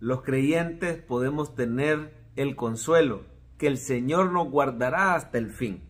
Los creyentes podemos tener el consuelo que el Señor nos guardará hasta el fin.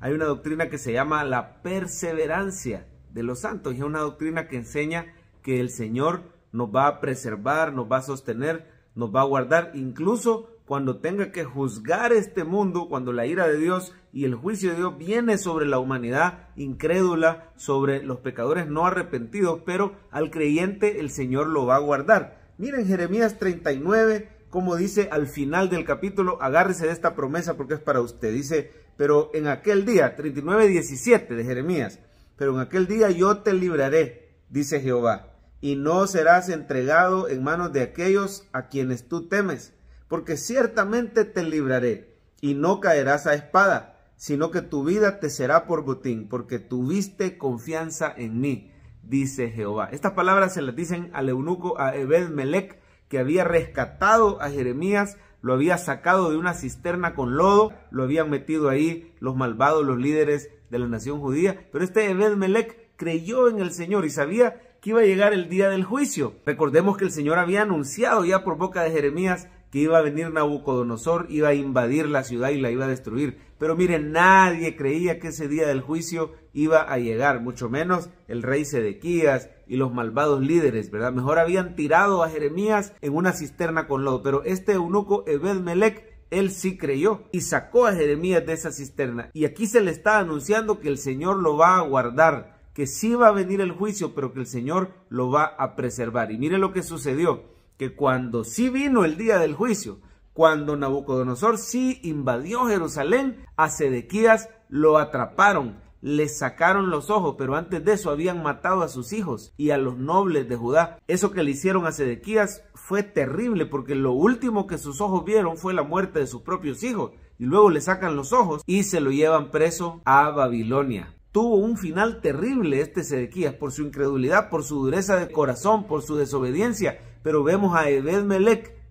Hay una doctrina que se llama la perseverancia de los santos y es una doctrina que enseña que el Señor nos va a preservar, nos va a sostener, nos va a guardar, incluso cuando tenga que juzgar este mundo, cuando la ira de Dios y el juicio de Dios viene sobre la humanidad incrédula, sobre los pecadores no arrepentidos, pero al creyente el Señor lo va a guardar. Miren Jeremías 39, como dice al final del capítulo, agárrese de esta promesa porque es para usted. Dice, pero en aquel día, 39, 17 de Jeremías, pero en aquel día yo te libraré, dice Jehová, y no serás entregado en manos de aquellos a quienes tú temes, porque ciertamente te libraré, y no caerás a espada, sino que tu vida te será por botín, porque tuviste confianza en mí dice Jehová. Estas palabras se las dicen al eunuco, a Ebed Melech, que había rescatado a Jeremías, lo había sacado de una cisterna con lodo, lo habían metido ahí los malvados, los líderes de la nación judía. Pero este Ebed Melech creyó en el Señor y sabía que iba a llegar el día del juicio. Recordemos que el Señor había anunciado ya por boca de Jeremías que iba a venir Nabucodonosor, iba a invadir la ciudad y la iba a destruir. Pero miren, nadie creía que ese día del juicio iba a llegar, mucho menos el rey Sedequías y los malvados líderes, ¿verdad? Mejor habían tirado a Jeremías en una cisterna con lodo, pero este eunuco Ebed-Melech él sí creyó y sacó a Jeremías de esa cisterna. Y aquí se le está anunciando que el Señor lo va a guardar, que sí va a venir el juicio, pero que el Señor lo va a preservar. Y mire lo que sucedió que cuando sí vino el día del juicio, cuando Nabucodonosor sí invadió Jerusalén, a Sedequías lo atraparon, le sacaron los ojos, pero antes de eso habían matado a sus hijos y a los nobles de Judá. Eso que le hicieron a Sedequías fue terrible porque lo último que sus ojos vieron fue la muerte de sus propios hijos y luego le sacan los ojos y se lo llevan preso a Babilonia tuvo un final terrible este Sedequías por su incredulidad, por su dureza de corazón, por su desobediencia, pero vemos a ebed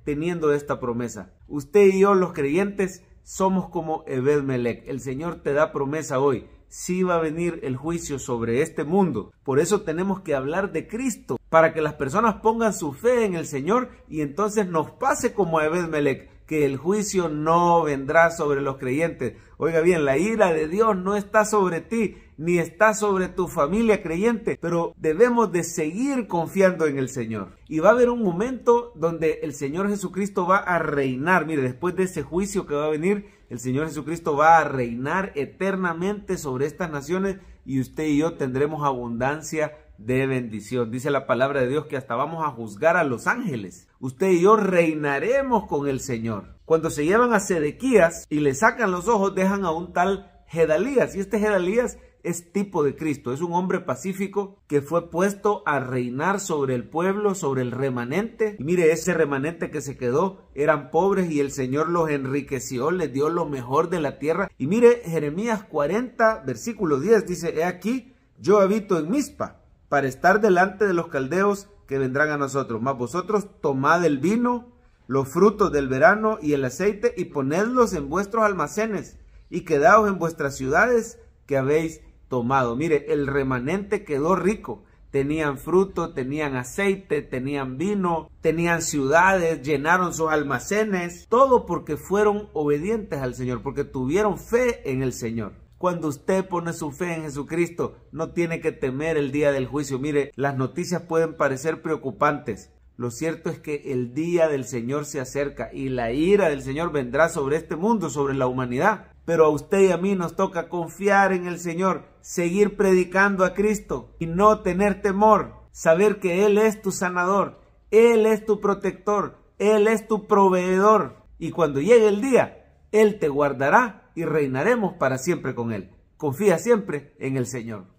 teniendo esta promesa. Usted y yo los creyentes somos como ebed El Señor te da promesa hoy. Si va a venir el juicio sobre este mundo. Por eso tenemos que hablar de Cristo, para que las personas pongan su fe en el Señor y entonces nos pase como a Ebed-Melech que el juicio no vendrá sobre los creyentes. Oiga bien, la ira de Dios no está sobre ti, ni está sobre tu familia creyente, pero debemos de seguir confiando en el Señor. Y va a haber un momento donde el Señor Jesucristo va a reinar. Mire, después de ese juicio que va a venir, el Señor Jesucristo va a reinar eternamente sobre estas naciones y usted y yo tendremos abundancia de bendición. Dice la palabra de Dios que hasta vamos a juzgar a los ángeles. Usted y yo reinaremos con el Señor. Cuando se llevan a Sedequías y le sacan los ojos, dejan a un tal Gedalías. Y este Gedalías es tipo de Cristo, es un hombre pacífico que fue puesto a reinar sobre el pueblo, sobre el remanente. Y mire, ese remanente que se quedó eran pobres y el Señor los enriqueció, les dio lo mejor de la tierra. Y mire, Jeremías 40, versículo 10 dice, he aquí, yo habito en mispa, para estar delante de los caldeos que vendrán a nosotros. Mas vosotros tomad el vino, los frutos del verano y el aceite y ponedlos en vuestros almacenes y quedaos en vuestras ciudades que habéis Mire, el remanente quedó rico. Tenían fruto, tenían aceite, tenían vino, tenían ciudades, llenaron sus almacenes, todo porque fueron obedientes al Señor, porque tuvieron fe en el Señor. Cuando usted pone su fe en Jesucristo, no tiene que temer el día del juicio. Mire, las noticias pueden parecer preocupantes, lo cierto es que el día del Señor se acerca y la ira del Señor vendrá sobre este mundo, sobre la humanidad. Pero a usted y a mí nos toca confiar en el Señor, seguir predicando a Cristo y no tener temor, saber que Él es tu sanador, Él es tu protector, Él es tu proveedor. Y cuando llegue el día, Él te guardará y reinaremos para siempre con Él. Confía siempre en el Señor.